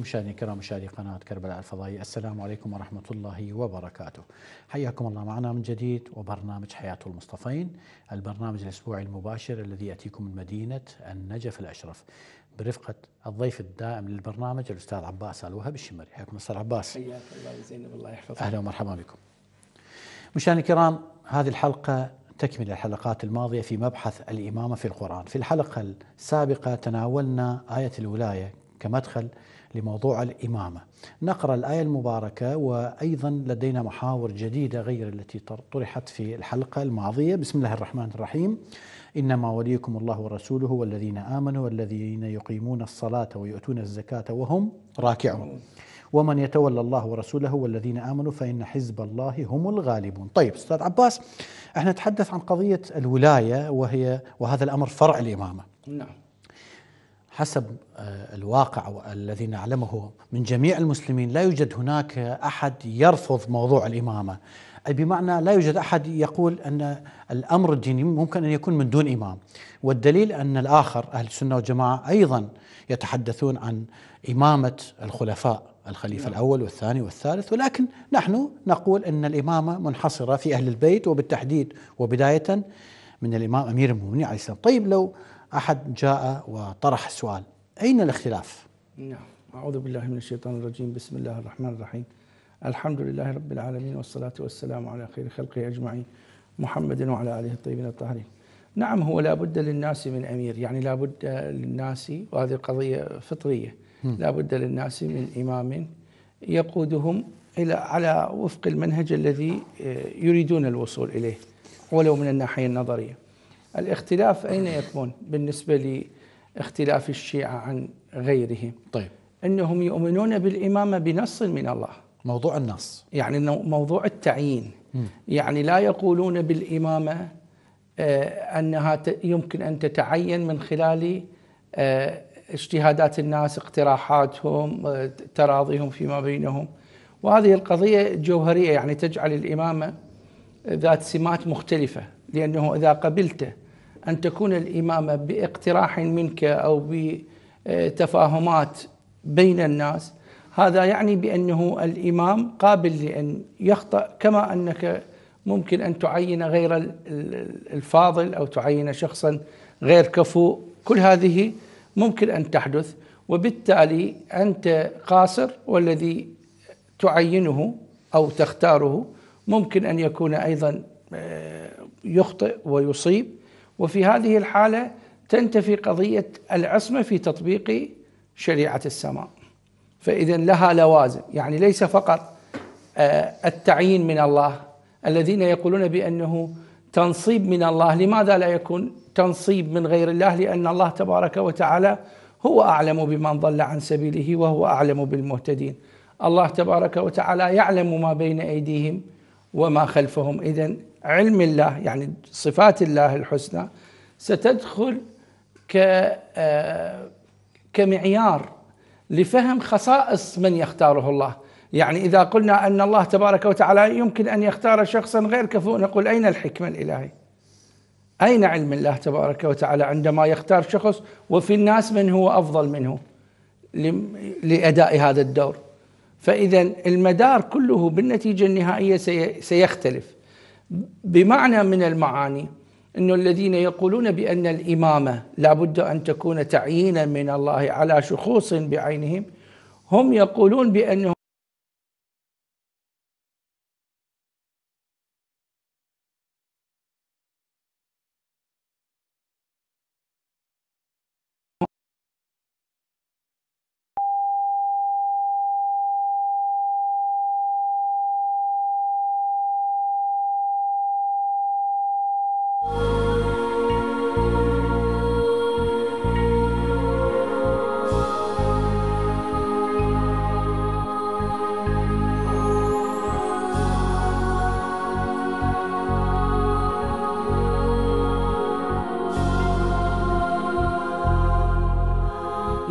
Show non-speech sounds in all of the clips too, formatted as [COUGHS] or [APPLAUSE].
مشاهدينا الكرام مشاهدي قناة كربلاء الفضائي السلام عليكم ورحمة الله وبركاته حياكم الله معنا من جديد وبرنامج حياة المصطفين البرنامج الأسبوعي المباشر الذي يأتيكم من مدينة النجف الأشرف برفقة الضيف الدائم للبرنامج الأستاذ عباس الوهب الشمري حياكم أستاذ عباس حياك الله زينب الله يحفظك أهلا ومرحبا بكم مشاهدينا الكرام هذه الحلقة تكمل الحلقات الماضية في مبحث الإمامة في القرآن في الحلقة السابقة تناولنا آية الولاية كمدخل لموضوع الإمامة نقرأ الآية المباركة وأيضا لدينا محاور جديدة غير التي طرحت في الحلقة الماضية بسم الله الرحمن الرحيم إنما وليكم الله ورسوله والذين آمنوا والذين يقيمون الصلاة ويؤتون الزكاة وهم راكعون ومن يتولى الله ورسوله والذين آمنوا فإن حزب الله هم الغالبون طيب أستاذ عباس احنا نتحدث عن قضية الولاية وهي وهذا الأمر فرع الإمامة نعم حسب آه، الواقع الذي نعلمه من جميع المسلمين لا يوجد هناك احد يرفض موضوع الامامه أي بمعنى لا يوجد أحد يقول أن الأمر الديني ممكن أن يكون من دون إمام والدليل أن الآخر أهل السنة والجماعة أيضا يتحدثون عن إمامة الخلفاء الخليفة نعم. الأول والثاني والثالث ولكن نحن نقول أن الإمامة منحصرة في أهل البيت وبالتحديد وبداية من الإمام أمير المؤمنين عليه السلام طيب لو أحد جاء وطرح سؤال أين الاختلاف؟ نعم أعوذ بالله من الشيطان الرجيم بسم الله الرحمن الرحيم الحمد لله رب العالمين والصلاة والسلام على خير خلقه أجمعين محمد وعلى آله الطيبين الطاهرين نعم هو لابد للناس من أمير يعني لابد للناس وهذه قضية فطرية لابد للناس من إمام يقودهم إلى على وفق المنهج الذي آه، يريدون الوصول إليه ولو من الناحية النظرية الاختلاف أين يكمن بالنسبة لاختلاف الشيعة عن غيرهم طيب أنهم يؤمنون بالإمامة بنص من الله موضوع النص يعني موضوع التعيين م. يعني لا يقولون بالإمامة آه، أنها يمكن أن تتعين من خلال آه، اجتهادات الناس اقتراحاتهم آه، تراضيهم فيما بينهم وهذه القضية جوهرية يعني تجعل الإمامة ذات سمات مختلفة لأنه إذا قبلت أن تكون الإمامة باقتراح منك أو بتفاهمات بين الناس هذا يعني بأنه الإمام قابل لأن يخطأ كما أنك ممكن أن تعين غير الفاضل أو تعين شخصا غير كفؤ كل هذه ممكن أن تحدث وبالتالي أنت قاصر والذي تعينه أو تختاره ممكن أن يكون أيضا آه، يخطئ ويصيب وفي هذه الحالة تنتفي قضية العصمة في تطبيق شريعة السماء فإذا لها لوازم يعني ليس فقط آه، التعيين من الله الذين يقولون بأنه تنصيب من الله لماذا لا يكون تنصيب من غير الله لأن الله تبارك وتعالى هو أعلم بمن ضل عن سبيله وهو أعلم بالمهتدين الله تبارك وتعالى يعلم ما بين أيديهم وما خلفهم إذن علم الله يعني صفات الله الحسنى ستدخل ك آه، كمعيار لفهم خصائص من يختاره الله يعني إذا قلنا أن الله تبارك وتعالى يمكن أن يختار شخصا غير كفؤ نقول أين الحكمة الإلهية أين علم الله تبارك وتعالى عندما يختار شخص وفي الناس من هو أفضل منه لأداء هذا الدور فإذا المدار كله بالنتيجة النهائية سيختلف بمعنى من المعاني أن الذين يقولون بأن الإمامة لابد أن تكون تعيينا من الله على شخوص بعينهم هم يقولون بأنه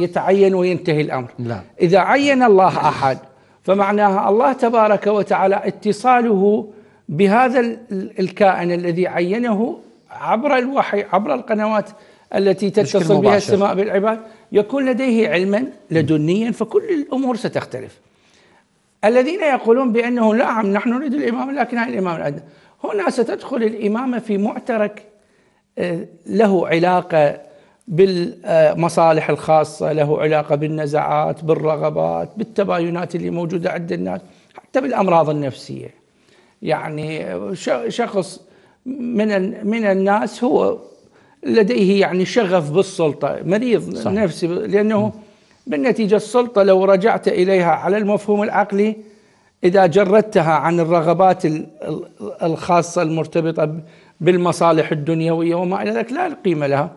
يتعين وينتهي الأمر لا. إذا عين الله أحد فمعناها الله تبارك وتعالى اتصاله بهذا الكائن الذي عينه عبر الوحي عبر القنوات التي تتصل بها السماء بالعباد يكون لديه علما لدنيا فكل الأمور ستختلف الذين يقولون بأنه لا نحن نريد الإمام لكن الإمام الادنى هنا ستدخل الإمامة في معترك آه، له علاقة بالمصالح الخاصة له علاقة بالنزعات بالرغبات بالتباينات اللي موجودة عند الناس حتى بالأمراض النفسية يعني شخص من من الناس هو لديه يعني شغف بالسلطة مريض صح. نفسي لأنه بالنتيجة السلطة لو رجعت إليها على المفهوم العقلي إذا جردتها عن الرغبات الخاصة المرتبطة بالمصالح الدنيوية وما إلى ذلك لا قيمة لها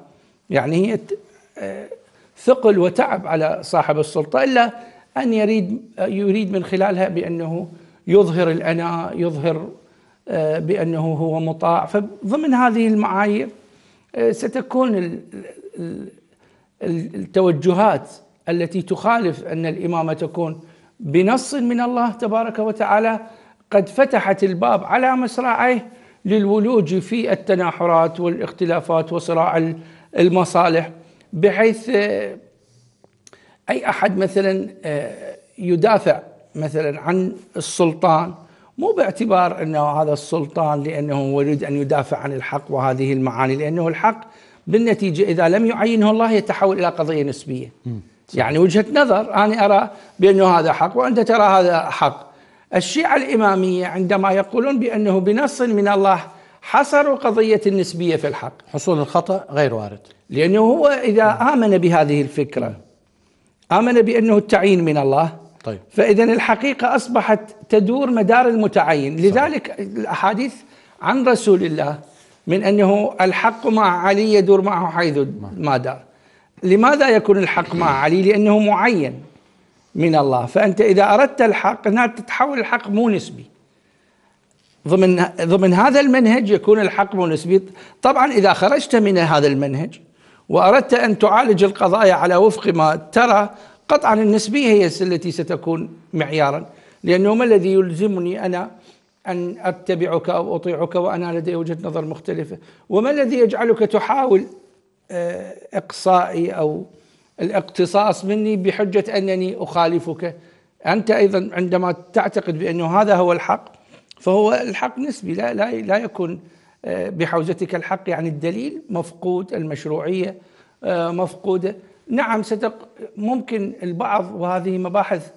يعني هي آه، ثقل وتعب على صاحب السلطة إلا أن يريد يريد من خلالها بأنه يظهر الاناء يظهر آه، بأنه هو مطاع فضمن هذه المعايير آه، ستكون التوجهات التي تخالف أن الإمامة تكون بنص من الله تبارك وتعالى قد فتحت الباب على مصراعيه للولوج في التناحرات والاختلافات وصراع المصالح بحيث آه، اي احد مثلا آه، يدافع مثلا عن السلطان مو باعتبار انه هذا السلطان لانه يريد ان يدافع عن الحق وهذه المعاني لانه الحق بالنتيجه اذا لم يعينه الله يتحول الى قضيه نسبيه. يعني وجهه نظر انا ارى بانه هذا حق وانت ترى هذا حق. الشيعه الاماميه عندما يقولون بانه بنص من الله حصروا قضية النسبية في الحق حصول الخطأ غير وارد لأنه هو إذا آمن بهذه الفكرة آمن بأنه التعيين من الله طيب. فإذا الحقيقة أصبحت تدور مدار المتعين لذلك صحيح. الأحاديث عن رسول الله من أنه الحق مع علي يدور معه حيث ما دار لماذا يكون الحق مع علي لأنه معين من الله فأنت إذا أردت الحق هنا تتحول الحق مو نسبي ضمن ضمن هذا المنهج يكون الحق نسبي طبعا اذا خرجت من هذا المنهج واردت ان تعالج القضايا على وفق ما ترى قطعا النسبيه هي التي ستكون معيارا لانه ما الذي يلزمني انا ان اتبعك او اطيعك وانا لدي وجهه نظر مختلفه وما الذي يجعلك تحاول آه، اقصائي او الاقتصاص مني بحجه انني اخالفك انت ايضا عندما تعتقد بانه هذا هو الحق فهو الحق نسبي لا لا لا يكون آه، بحوزتك الحق يعني الدليل مفقود المشروعيه آه، مفقوده نعم ستق ممكن البعض وهذه مباحث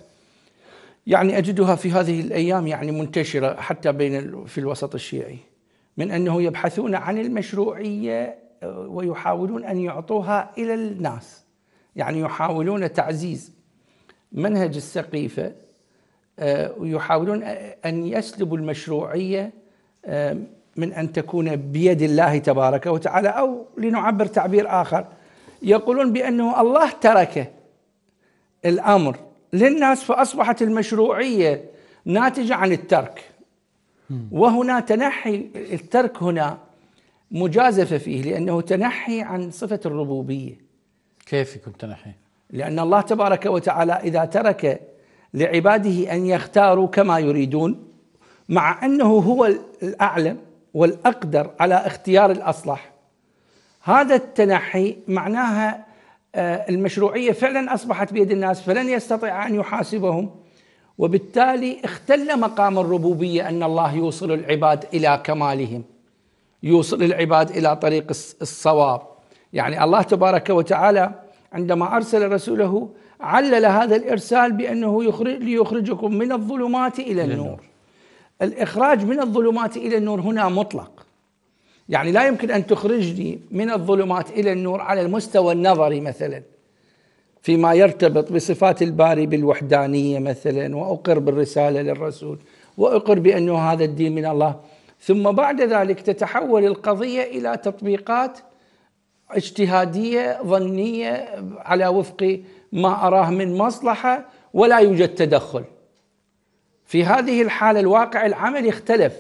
يعني اجدها في هذه الايام يعني منتشره حتى بين في الوسط الشيعي من انه يبحثون عن المشروعيه آه، ويحاولون ان يعطوها الى الناس يعني يحاولون تعزيز منهج السقيفه آه، ويحاولون أن يسلبوا المشروعية آه، من أن تكون بيد الله تبارك وتعالى أو لنعبر تعبير آخر يقولون بأنه الله ترك الأمر للناس فأصبحت المشروعية ناتجة عن الترك وهنا تنحي الترك هنا مجازفة فيه لأنه تنحي عن صفة الربوبية كيف يكون تنحي؟ لأن الله تبارك وتعالى إذا ترك لعباده ان يختاروا كما يريدون مع انه هو الاعلم والاقدر على اختيار الاصلح هذا التنحي معناها آه، المشروعيه فعلا اصبحت بيد الناس فلن يستطيع ان يحاسبهم وبالتالي اختل مقام الربوبيه ان الله يوصل العباد الى كمالهم يوصل العباد الى طريق الصواب يعني الله تبارك وتعالى عندما ارسل رسوله علل هذا الإرسال بأنه يخرج ليخرجكم من الظلمات إلى النور الإخراج من الظلمات إلى النور هنا مطلق يعني لا يمكن أن تخرجني من الظلمات إلى النور على المستوى النظري مثلا فيما يرتبط بصفات الباري بالوحدانية مثلا وأقر بالرسالة للرسول وأقر بأنه هذا الدين من الله ثم بعد ذلك تتحول القضية إلى تطبيقات اجتهادية ظنية على وفق ما أراه من مصلحة ولا يوجد تدخل في هذه الحالة الواقع العملي اختلف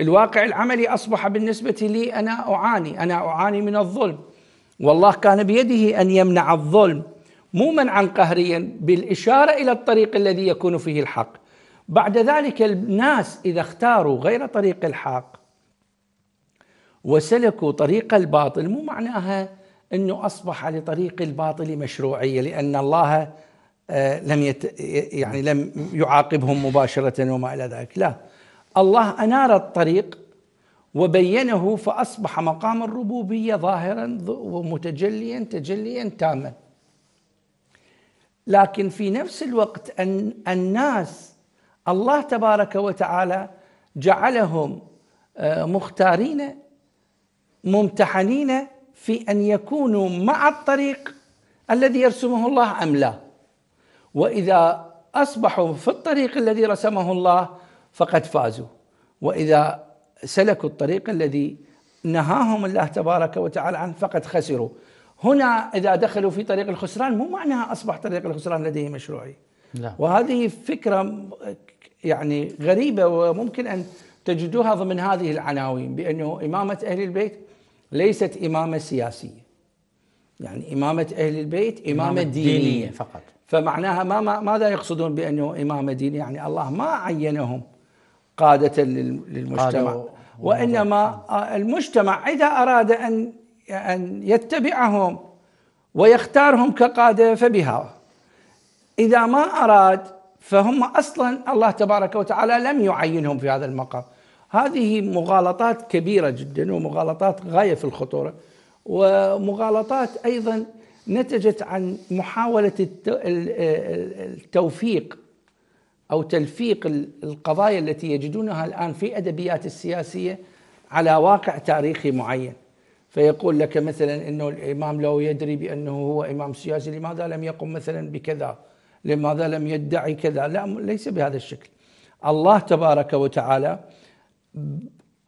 الواقع العملي أصبح بالنسبة لي أنا أعاني أنا أعاني من الظلم والله كان بيده أن يمنع الظلم مو منعا قهريا بالإشارة إلى الطريق الذي يكون فيه الحق بعد ذلك الناس إذا اختاروا غير طريق الحق وسلكوا طريق الباطل مو معناها انه اصبح لطريق الباطل مشروعيه لان الله آه، لم يت يعني لم يعاقبهم مباشره وما الى ذلك، لا الله انار الطريق وبينه فاصبح مقام الربوبيه ظاهرا ومتجليا تجليا تاما. لكن في نفس الوقت أن الناس الله تبارك وتعالى جعلهم آه، مختارين ممتحنين في ان يكونوا مع الطريق الذي يرسمه الله ام لا واذا اصبحوا في الطريق الذي رسمه الله فقد فازوا واذا سلكوا الطريق الذي نهاهم الله تبارك وتعالى عنه فقد خسروا هنا اذا دخلوا في طريق الخسران مو معناها اصبح طريق الخسران لديه مشروعي لا. وهذه فكره يعني غريبه وممكن ان تجدوها ضمن هذه العناوين بانه امامه اهل البيت ليست إمامة سياسية يعني إمامة أهل البيت إمامة, إمامة دينية, دينية فقط فمعناها ما, ما ماذا يقصدون بأنه إمامة دينية يعني الله ما عينهم قادة للمجتمع وإنما المجتمع إذا أراد أن أن يتبعهم ويختارهم كقادة فبها إذا ما أراد فهم أصلا الله تبارك وتعالى لم يعينهم في هذا المقام هذه مغالطات كبيرة جدا ومغالطات غاية في الخطورة ومغالطات أيضا نتجت عن محاولة التوفيق أو تلفيق القضايا التي يجدونها الآن في أدبيات السياسية على واقع تاريخي معين فيقول لك مثلا أنه الإمام لو يدري بأنه هو إمام سياسي لماذا لم يقم مثلا بكذا لماذا لم يدعي كذا لا ليس بهذا الشكل الله تبارك وتعالى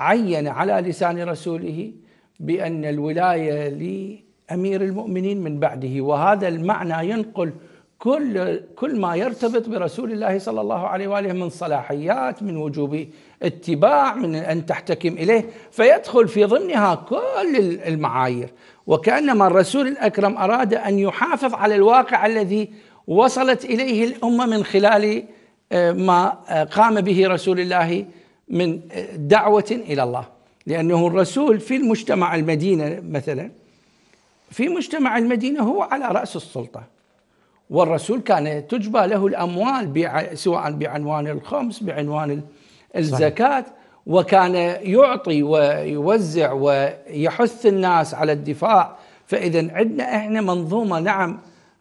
عين على لسان رسوله بأن الولاية لأمير المؤمنين من بعده وهذا المعنى ينقل كل كل ما يرتبط برسول الله صلى الله عليه واله من صلاحيات من وجوب اتباع من ان تحتكم اليه فيدخل في ضمنها كل المعايير وكانما الرسول الاكرم اراد ان يحافظ على الواقع الذي وصلت اليه الامه من خلال آه، ما آه، قام به رسول الله من دعوة إلى الله لأنه الرسول في المجتمع المدينة مثلا في مجتمع المدينة هو على رأس السلطة والرسول كان تجبى له الأموال سواء بعنوان الخمس بعنوان الزكاة صحيح. وكان يعطي ويوزع ويحث الناس على الدفاع فإذا عندنا إحنا منظومة نعم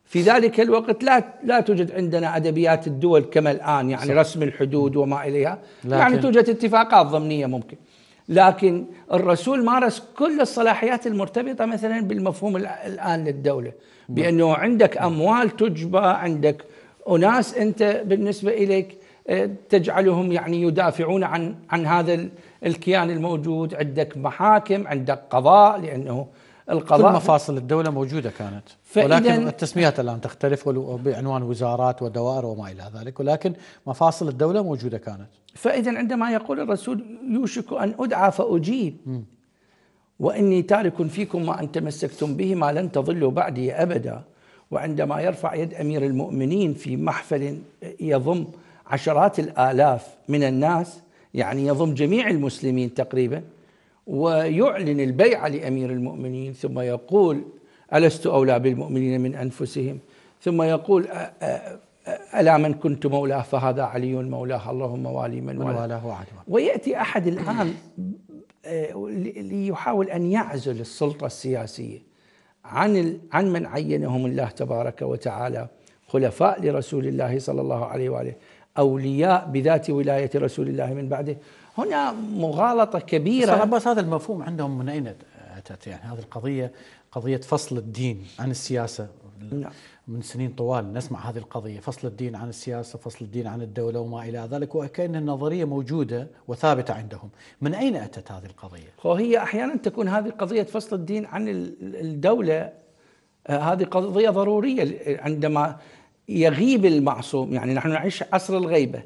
في ذلك الوقت لا لا توجد عندنا ادبيات الدول كما الان يعني صح. رسم الحدود وما اليها لكن يعني توجد اتفاقات ضمنيه ممكن لكن الرسول مارس كل الصلاحيات المرتبطه مثلا بالمفهوم الان للدوله نعم. بانه عندك اموال تجبى عندك اناس انت بالنسبه اليك آه، تجعلهم يعني يدافعون عن عن هذا الكيان الموجود عندك محاكم عندك قضاء لانه القضاء كل مفاصل الدولة موجودة كانت ولكن التسميات الآن تختلف بعنوان وزارات ودوائر وما إلى ذلك ولكن مفاصل الدولة موجودة كانت فإذا عندما يقول الرسول يوشك أن أدعى فأجيب م. وإني تارك فيكم ما أن تمسكتم به ما لن تظلوا بعدي أبدا وعندما يرفع يد أمير المؤمنين في محفل يضم عشرات الآلاف من الناس يعني يضم جميع المسلمين تقريباً ويعلن البيعة لأمير المؤمنين ثم يقول ألست أولى بالمؤمنين من أنفسهم ثم يقول ألا من كنت مولاه فهذا علي مولاه اللهم والي من والاه ويأتي أحد الآن آه، ليحاول أن يعزل السلطة السياسية عن عن من عينهم الله تبارك وتعالى خلفاء لرسول الله صلى الله عليه واله اولياء بذات ولايه رسول الله من بعده هنا مغالطة كبيرة بس هذا المفهوم عندهم من أين أتت يعني هذه القضية قضية فصل الدين عن السياسة نعم. من سنين طوال نسمع هذه القضية فصل الدين عن السياسة فصل الدين عن الدولة وما إلى ذلك وكأن النظرية موجودة وثابتة عندهم من أين أتت هذه القضية؟ وهي أحيانا تكون هذه قضية فصل الدين عن الدولة آه، هذه قضية ضرورية عندما يغيب المعصوم يعني نحن نعيش عصر الغيبة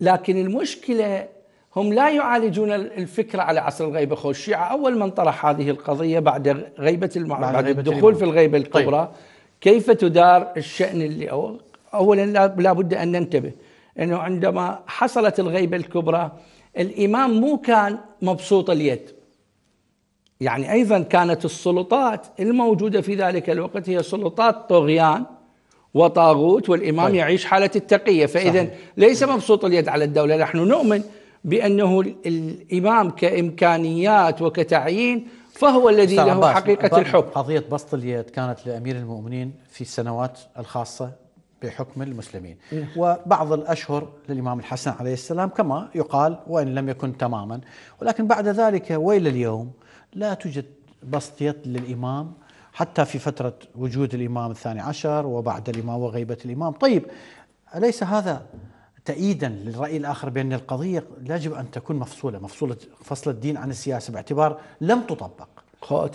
لكن المشكلة هم لا يعالجون الفكرة على عصر الغيبة خو الشيعة أول من طرح هذه القضية بعد غيبة المعارضة بعد, بعد الدخول في الغيبة طيب. الكبرى طيب. كيف تدار الشأن اللي أول أولا لا بد أن ننتبه أنه عندما حصلت الغيبة الكبرى الإمام مو كان مبسوط اليد يعني أيضا كانت السلطات الموجودة في ذلك الوقت هي سلطات طغيان وطاغوت والإمام طيب. يعيش حالة التقية فإذا ليس مبسوط اليد على الدولة نحن نؤمن بأنه الإمام كإمكانيات وكتعيين فهو الذي له حقيقة الحب قضية بسط اليد كانت لأمير المؤمنين في السنوات الخاصة بحكم المسلمين نعم. وبعض الأشهر للإمام الحسن عليه السلام كما يقال وإن لم يكن تماما ولكن بعد ذلك وإلى اليوم لا توجد بسط يد للإمام حتى في فترة وجود الإمام الثاني عشر وبعد الإمام وغيبة الإمام طيب أليس هذا تأييدا للرأي الآخر بأن القضية يجب أن تكون مفصولة مفصولة فصل الدين عن السياسة باعتبار لم تطبق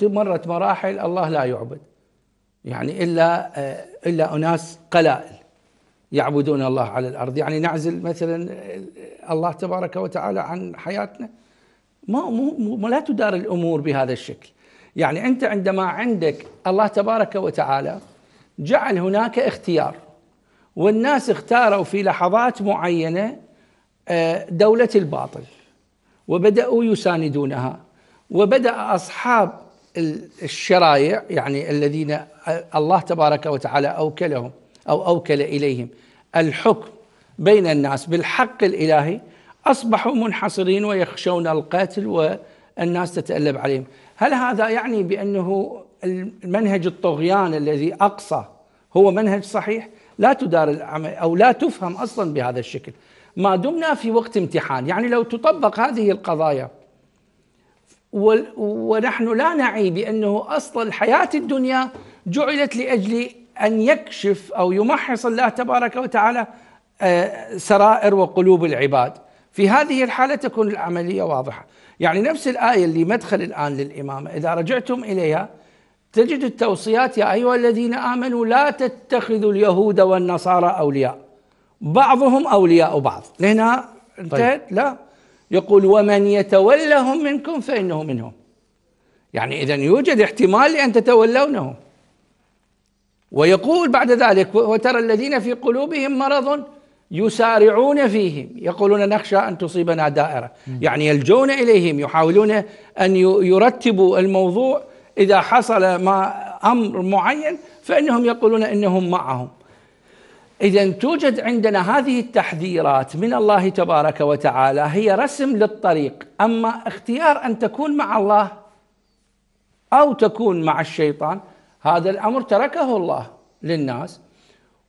مرت مراحل الله لا يعبد يعني إلا آه، إلا أناس قلائل يعبدون الله على الأرض يعني نعزل مثلا آه، الله تبارك وتعالى عن حياتنا ما, مو لا تدار الأمور بهذا الشكل يعني أنت عندما عندك الله تبارك وتعالى جعل هناك اختيار والناس اختاروا في لحظات معينه آه، دوله الباطل وبداوا يساندونها وبدا اصحاب الشرايع يعني الذين الله تبارك وتعالى اوكلهم او اوكل اليهم الحكم بين الناس بالحق الالهي اصبحوا منحصرين ويخشون القتل والناس تتالب عليهم، هل هذا يعني بانه المنهج الطغيان الذي اقصى هو منهج صحيح؟ لا تدار أو لا تفهم أصلا بهذا الشكل ما دمنا في وقت امتحان يعني لو تطبق هذه القضايا ونحن لا نعي بأنه أصل الحياة الدنيا جعلت لأجل أن يكشف أو يمحص الله تبارك وتعالى آه، سرائر وقلوب العباد في هذه الحالة تكون العملية واضحة يعني نفس الآية اللي مدخل الآن للإمامة إذا رجعتم إليها تجد التوصيات يا ايها الذين امنوا لا تتخذوا اليهود والنصارى اولياء بعضهم اولياء بعض لهنا انتهت طيب. لا يقول ومن يتولهم منكم فانه منهم يعني اذا يوجد احتمال لان تتولونه ويقول بعد ذلك وترى الذين في قلوبهم مرض يسارعون فيهم يقولون نخشى ان تصيبنا دائره يعني يلجون اليهم يحاولون ان يرتبوا الموضوع إذا حصل ما أمر معين فإنهم يقولون إنهم معهم إذا توجد عندنا هذه التحذيرات من الله تبارك وتعالى هي رسم للطريق أما اختيار أن تكون مع الله أو تكون مع الشيطان هذا الأمر تركه الله للناس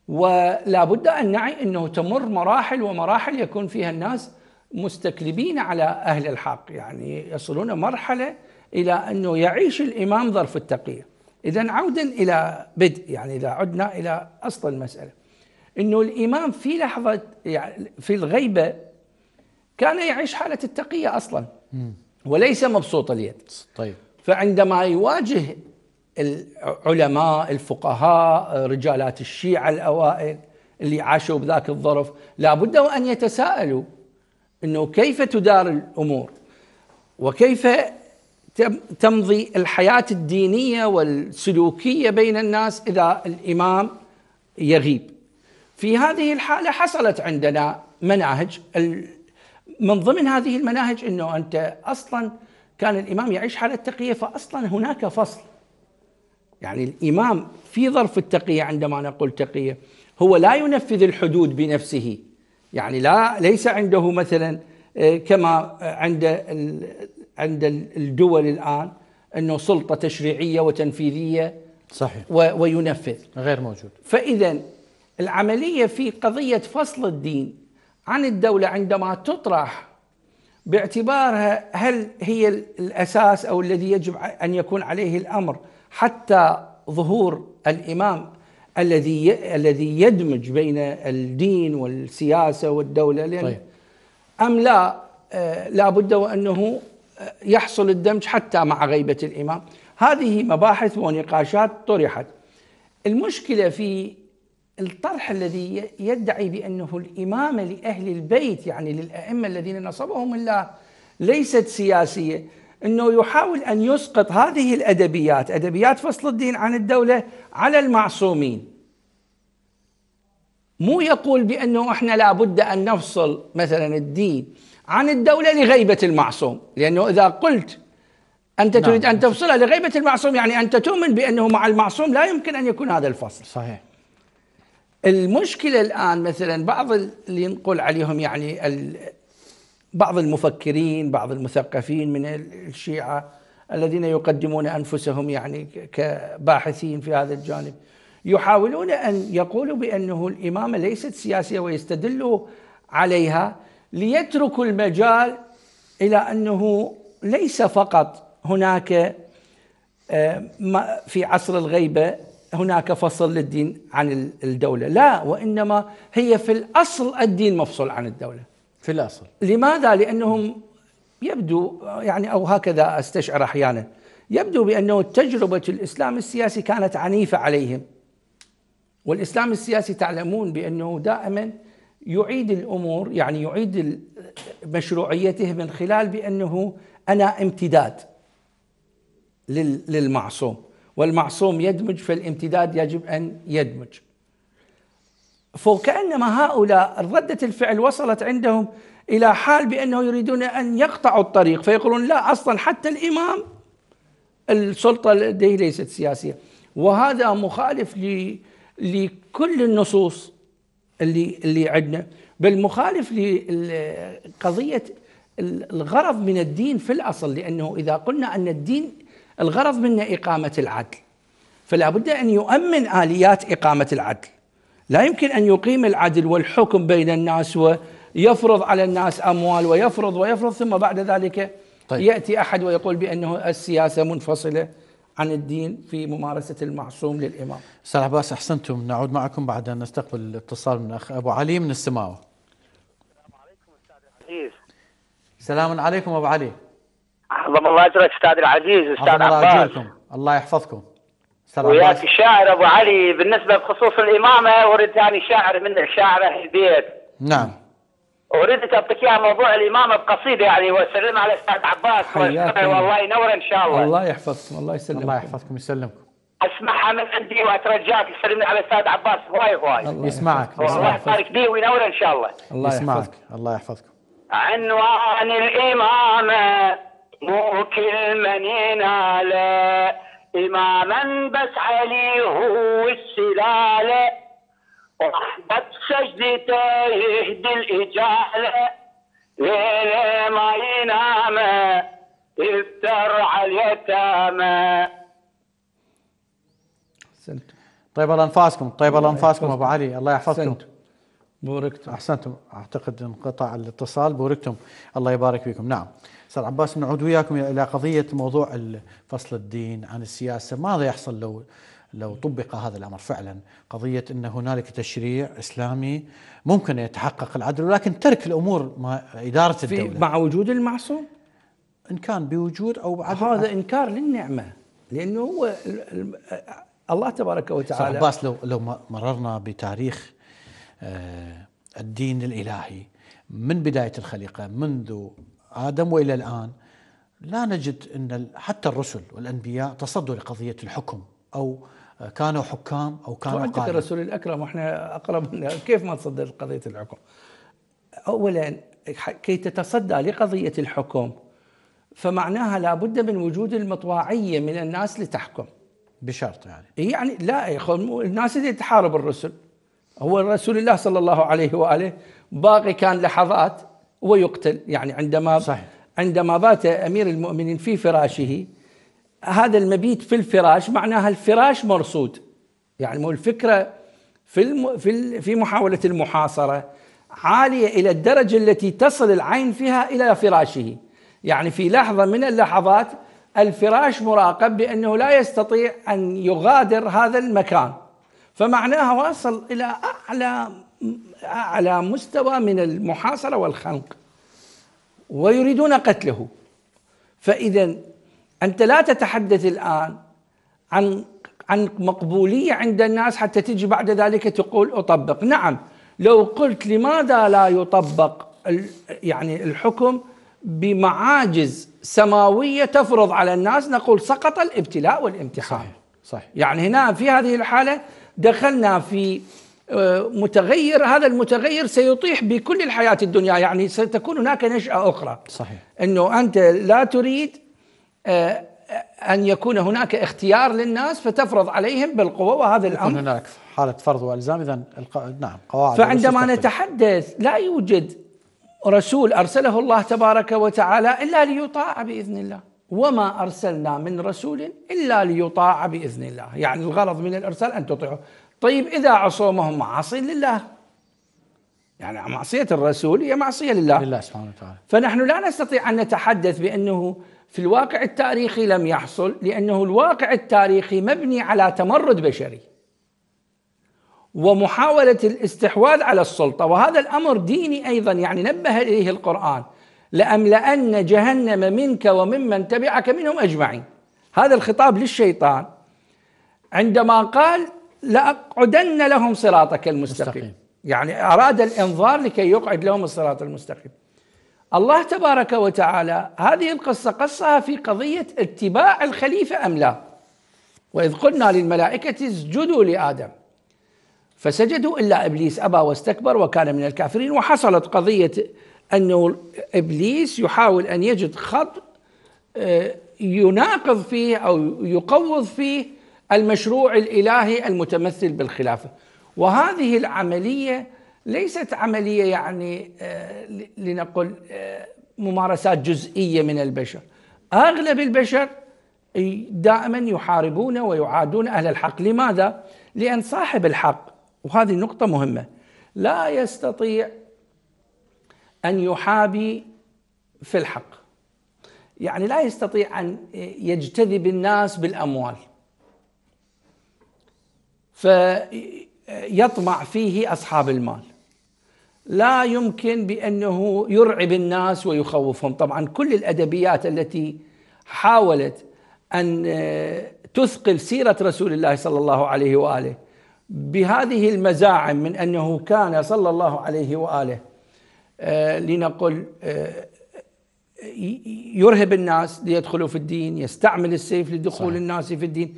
ولا بد أن نعي أنه تمر مراحل ومراحل يكون فيها الناس مستكلبين على أهل الحق يعني يصلون مرحلة إلى أنه يعيش الإمام ظرف التقية إذا عودا إلى بدء يعني إذا عدنا إلى أصل المسألة أنه الإمام في لحظة يعني في الغيبة كان يعيش حالة التقية أصلا وليس مبسوط اليد طيب فعندما يواجه العلماء الفقهاء رجالات الشيعة الأوائل اللي عاشوا بذاك الظرف لابد وأن يتساءلوا أنه كيف تدار الأمور وكيف تمضي الحياة الدينية والسلوكية بين الناس إذا الإمام يغيب في هذه الحالة حصلت عندنا مناهج من ضمن هذه المناهج أنه أنت أصلا كان الإمام يعيش حالة تقية فأصلا هناك فصل يعني الإمام في ظرف التقية عندما نقول تقية هو لا ينفذ الحدود بنفسه يعني لا ليس عنده مثلا آه، كما عند عند الدول الآن أنه سلطة تشريعية وتنفيذية صحيح وينفذ غير موجود فإذا العملية في قضية فصل الدين عن الدولة عندما تطرح باعتبارها هل هي الأساس أو الذي يجب أن يكون عليه الأمر حتى ظهور الإمام الذي الذي يدمج بين الدين والسياسة والدولة طيب. أم لا آه، لابد وأنه يحصل الدمج حتى مع غيبة الإمام هذه مباحث ونقاشات طرحت المشكلة في الطرح الذي يدعي بأنه الإمامة لأهل البيت يعني للأئمة الذين نصبهم الله ليست سياسية أنه يحاول أن يسقط هذه الأدبيات أدبيات فصل الدين عن الدولة على المعصومين مو يقول بأنه إحنا لابد أن نفصل مثلا الدين عن الدولة لغيبة المعصوم لأنه إذا قلت أنت نعم. تريد أن تفصلها لغيبة المعصوم يعني أنت تؤمن بأنه مع المعصوم لا يمكن أن يكون هذا الفصل صحيح المشكلة الآن مثلا بعض اللي نقول عليهم يعني بعض المفكرين بعض المثقفين من الشيعة الذين يقدمون أنفسهم يعني كباحثين في هذا الجانب يحاولون أن يقولوا بأنه الإمامة ليست سياسية ويستدلوا عليها ليتركوا المجال الى انه ليس فقط هناك آه، في عصر الغيبه هناك فصل للدين عن الدوله، لا وانما هي في الاصل الدين مفصول عن الدوله. في الاصل. لماذا؟ لانهم يبدو يعني او هكذا استشعر احيانا يبدو بانه تجربه الاسلام السياسي كانت عنيفه عليهم. والاسلام السياسي تعلمون بانه دائما يعيد الامور يعني يعيد مشروعيته من خلال بانه انا امتداد للمعصوم والمعصوم يدمج فالامتداد يجب ان يدمج فكانما هؤلاء رده الفعل وصلت عندهم الى حال بانه يريدون ان يقطعوا الطريق فيقولون لا اصلا حتى الامام السلطه لديه ليست سياسيه وهذا مخالف لكل النصوص اللي اللي عندنا بل مخالف لقضيه الغرض من الدين في الاصل لانه اذا قلنا ان الدين الغرض منه اقامه العدل فلا بد ان يؤمن اليات اقامه العدل لا يمكن ان يقيم العدل والحكم بين الناس ويفرض على الناس اموال ويفرض ويفرض ثم بعد ذلك طيب. ياتي احد ويقول بانه السياسه منفصله عن الدين في ممارسة المعصوم للإمام أستاذ عباس أحسنتم نعود معكم بعد أن نستقبل الاتصال من أخ أبو علي من السماوة السلام عليكم العزيز سلام عليكم أبو علي عظم الله أجرك أستاذ العزيز أستاذ عباس الله, الله يحفظكم وياك الشاعر أبو علي بالنسبة بخصوص الإمامة ورد ثاني يعني شاعر من شاعر البيت نعم اريد تبقي يعني على موضوع الامامه بقصيده يعني وسلم على استاذ عباس والله ينور ان شاء الله الله يحفظكم الله يسلمكم الله يحفظكم يسلمكم اسمعها من عندي واترجاك يسلمني على استاذ عباس هواي هواي يسمعك الله يبارك بي وينور ان شاء الله الله يسمعك الله يحفظكم عنوان الامامه مو كل من يناله اماما بس عليه هو السلاله احبط سجدته يهدي الإجالة ليلة ما ينام يفتر على اليتامى طيب الله أنفاسكم طيب الله أنفاسكم أبو علي الله يحفظكم بوركتم أحسنتم أعتقد انقطع الاتصال بوركتم الله يبارك فيكم نعم استاذ عباس نعود وياكم الى قضيه موضوع فصل الدين عن السياسه، ماذا يحصل لو لو طبق هذا الامر فعلا؟ قضيه ان هنالك تشريع اسلامي ممكن يتحقق العدل ولكن ترك الامور ما اداره الدوله مع وجود المعصوم؟ ان كان بوجود او بعدم هذا انكار للنعمه لانه هو الله تبارك وتعالى عباس لو لو مررنا بتاريخ آه، الدين الالهي من بدايه الخليقه منذ آدم وإلى الآن لا نجد أن حتى الرسل والأنبياء تصدوا لقضية الحكم أو آه، كانوا حكام أو كانوا أنت الرسول الأكرم وإحنا أقرب كيف ما تصدر قضية الحكم أولا كي تتصدى لقضية الحكم فمعناها لابد من وجود المطواعية من الناس لتحكم بشرط يعني يعني لا يا الناس اللي تحارب الرسل هو رسول الله صلى الله عليه واله باقي كان لحظات ويقتل يعني عندما صحيح. عندما بات امير المؤمنين في فراشه هذا المبيت في الفراش معناها الفراش مرصود يعني مو الفكره في الم... في في محاوله المحاصره عاليه الى الدرجه التي تصل العين فيها الى فراشه يعني في لحظه من اللحظات الفراش مراقب بانه لا يستطيع ان يغادر هذا المكان فمعناها وصل إلى أعلى أعلى مستوى من المحاصرة والخنق ويريدون قتله فإذا أنت لا تتحدث الآن عن عن مقبولية عند الناس حتى تجي بعد ذلك تقول أطبق نعم لو قلت لماذا لا يطبق يعني الحكم بمعاجز سماوية تفرض على الناس نقول سقط الابتلاء والامتحان صحيح. صحيح. يعني هنا في هذه الحالة دخلنا في آه، متغير هذا المتغير سيطيح بكل الحياة الدنيا يعني ستكون هناك نشأة أخرى صحيح أنه أنت لا تريد آه، أن يكون هناك اختيار للناس فتفرض عليهم بالقوة وهذا الأمر هناك حالة فرض وإلزام إذا الق... نعم قواعد فعندما نتحدث لا يوجد رسول أرسله الله تبارك وتعالى إلا ليطاع بإذن الله وما أرسلنا من رسول إلا ليطاع بإذن الله يعني الغرض من الإرسال أن تطيعوا. طيب إذا عصوا ما هم معاصين لله يعني معصية الرسول هي معصية لله لله سبحانه وتعالى فنحن لا نستطيع أن نتحدث بأنه في الواقع التاريخي لم يحصل لأنه الواقع التاريخي مبني على تمرد بشري ومحاولة الاستحواذ على السلطة وهذا الأمر ديني أيضا يعني نبه إليه القرآن لأملأن جهنم منك وممن تبعك منهم أجمعين هذا الخطاب للشيطان عندما قال لأقعدن لهم صراطك المستقيم مستقيم. يعني أراد الإنظار لكي يقعد لهم الصراط المستقيم الله تبارك وتعالى هذه القصة قصها في قضية اتباع الخليفة أم لا وإذ قلنا للملائكة اسجدوا لآدم فسجدوا إلا إبليس أبى واستكبر وكان من الكافرين وحصلت قضية أنه إبليس يحاول أن يجد خط آه، يناقض فيه أو يقوض فيه المشروع الإلهي المتمثل بالخلافة وهذه العملية ليست عملية يعني آه، لنقل آه، ممارسات جزئية من البشر أغلب البشر دائما يحاربون ويعادون أهل الحق لماذا؟ لأن صاحب الحق وهذه نقطة مهمة لا يستطيع أن يحابي في الحق يعني لا يستطيع أن يجتذب الناس بالأموال فيطمع فيه أصحاب المال لا يمكن بأنه يرعب الناس ويخوفهم طبعا كل الأدبيات التي حاولت أن تثقل سيرة رسول الله صلى الله عليه وآله بهذه المزاعم من أنه كان صلى الله عليه وآله آه، لنقل آه، يرهب الناس ليدخلوا في الدين يستعمل السيف لدخول صحيح. الناس في الدين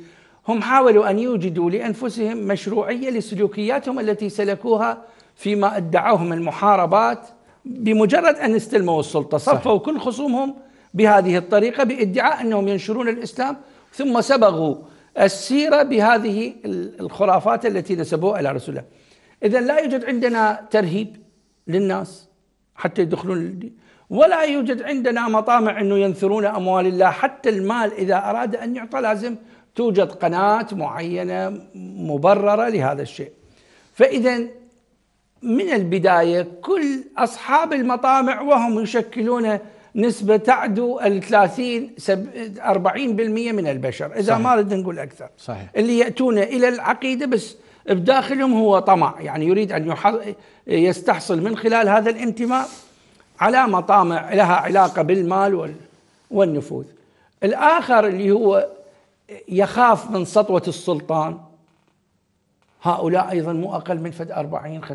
هم حاولوا أن يوجدوا لأنفسهم مشروعية لسلوكياتهم التي سلكوها فيما ادعوه من محاربات بمجرد أن استلموا السلطة صفوا كل خصومهم بهذه الطريقة بادعاء أنهم ينشرون الإسلام ثم سبغوا السيرة بهذه الخرافات التي نسبوها إلى رسول الله إذا لا يوجد عندنا ترهيب للناس حتى يدخلون ولا يوجد عندنا مطامع انه ينثرون اموال الله حتى المال اذا اراد ان يعطى لازم توجد قناه معينه مبرره لهذا الشيء. فاذا من البدايه كل اصحاب المطامع وهم يشكلون نسبة تعدو ال 30 40% من البشر، إذا صحيح. ما ردنا نقول أكثر. صحيح. اللي يأتون إلى العقيدة بس بداخلهم هو طمع يعني يريد أن يستحصل من خلال هذا الانتماء على مطامع لها علاقة بالمال والنفوذ الآخر اللي هو يخاف من سطوة السلطان هؤلاء أيضا مو أقل من فد 40 50%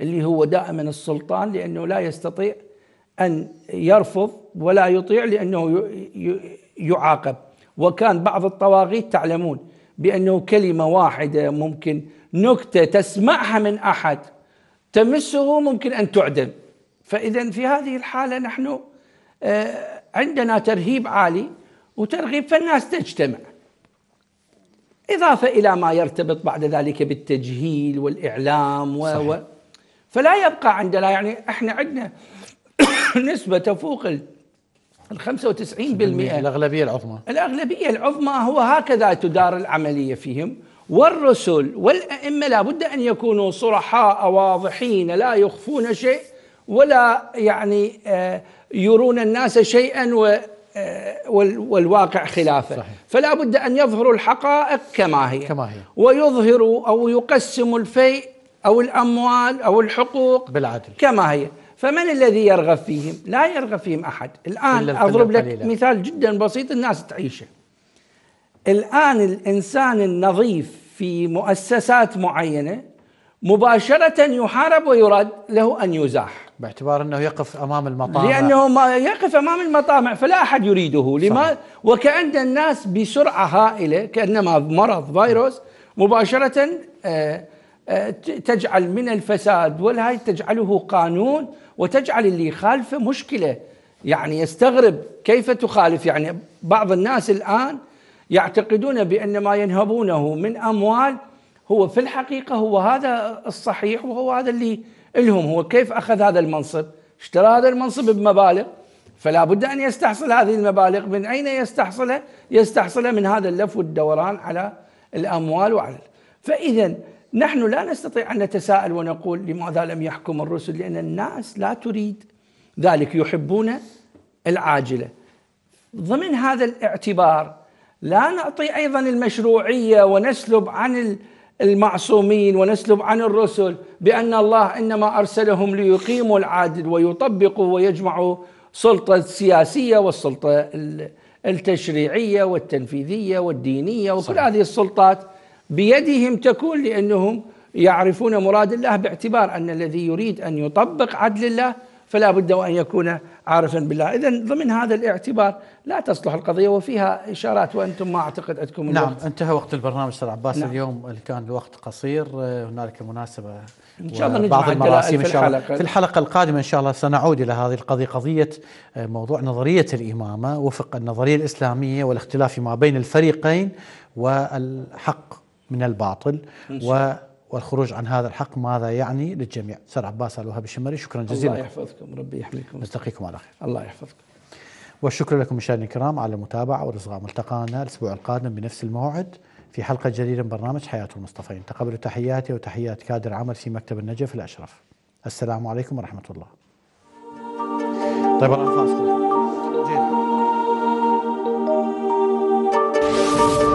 اللي هو دائما السلطان لأنه لا يستطيع أن يرفض ولا يطيع لأنه يعاقب وكان بعض الطواغيت تعلمون بأنه كلمة واحدة ممكن نكتة تسمعها من أحد تمسه ممكن أن تعدم فإذا في هذه الحالة نحن آه، عندنا ترهيب عالي وترغيب فالناس تجتمع إضافة إلى ما يرتبط بعد ذلك بالتجهيل والإعلام و... صحيح. و... فلا يبقى عندنا يعني احنا عندنا [COUGHS] نسبة تفوق ال ال 95% الأغلبية العظمى الأغلبية العظمى هو هكذا تدار العملية فيهم والرسل والأئمة لابد أن يكونوا صرحاء واضحين لا يخفون شيء ولا يعني آه، يرون الناس شيئا آه، والواقع خلافه صحيح. فلا بد أن يظهروا الحقائق كما هي, كما هي. ويظهروا أو يقسموا الفيء أو الأموال أو الحقوق بالعدل كما هي فمن الذي يرغب فيهم؟ لا يرغب فيهم احد، الان اضرب لك قليلة. مثال جدا بسيط الناس تعيشه. الان الانسان النظيف في مؤسسات معينه مباشره يحارب ويراد له ان يزاح. باعتبار انه يقف امام المطامع لانه ما يقف امام المطامع فلا احد يريده، لماذا؟ وكان الناس بسرعه هائله كانما مرض فيروس مباشره آه تجعل من الفساد والهاي تجعله قانون وتجعل اللي يخالفه مشكله يعني يستغرب كيف تخالف يعني بعض الناس الان يعتقدون بان ما ينهبونه من اموال هو في الحقيقه هو هذا الصحيح وهو هذا اللي لهم هو كيف اخذ هذا المنصب؟ اشترى هذا المنصب بمبالغ فلا بد ان يستحصل هذه المبالغ من اين يستحصلها؟ يستحصلها من هذا اللف والدوران على الاموال وعلى فاذا نحن لا نستطيع أن نتساءل ونقول لماذا لم يحكم الرسل لأن الناس لا تريد ذلك يحبون العاجلة ضمن هذا الاعتبار لا نعطي أيضا المشروعية ونسلب عن المعصومين ونسلب عن الرسل بأن الله إنما أرسلهم ليقيموا العدل ويطبقوا ويجمعوا السلطة السياسية والسلطة التشريعية والتنفيذية والدينية وكل صحيح. هذه السلطات بيدهم تكون لأنهم يعرفون مراد الله باعتبار أن الذي يريد أن يطبق عدل الله فلا بد وأن يكون عارفا بالله إذا ضمن هذا الاعتبار لا تصلح القضية وفيها إشارات وأنتم ما أعتقد عندكم نعم، الوقت نعم انتهى وقت البرنامج سيد عباس نعم. اليوم اللي كان الوقت قصير آه، هنالك مناسبة إن شاء الله بعض المراسيم إن شاء الله في الحلقة القادمة إن شاء الله سنعود إلى هذه القضية قضية آه، موضوع نظرية الإمامة وفق النظرية الإسلامية والاختلاف ما بين الفريقين والحق من الباطل و والخروج عن هذا الحق ماذا يعني للجميع سر عباس الوهاب الشمري شكرا جزيلا الله يحفظكم ربي يحميكم نلتقيكم على خير الله يحفظكم والشكر لكم مشاهدينا الكرام على المتابعه والإصغاء ملتقانا الاسبوع القادم بنفس الموعد في حلقه جديده من برنامج حياه المصطفين تقبلوا تحياتي وتحيات كادر عمل في مكتب النجف الاشرف السلام عليكم ورحمه الله طيب الان فاصل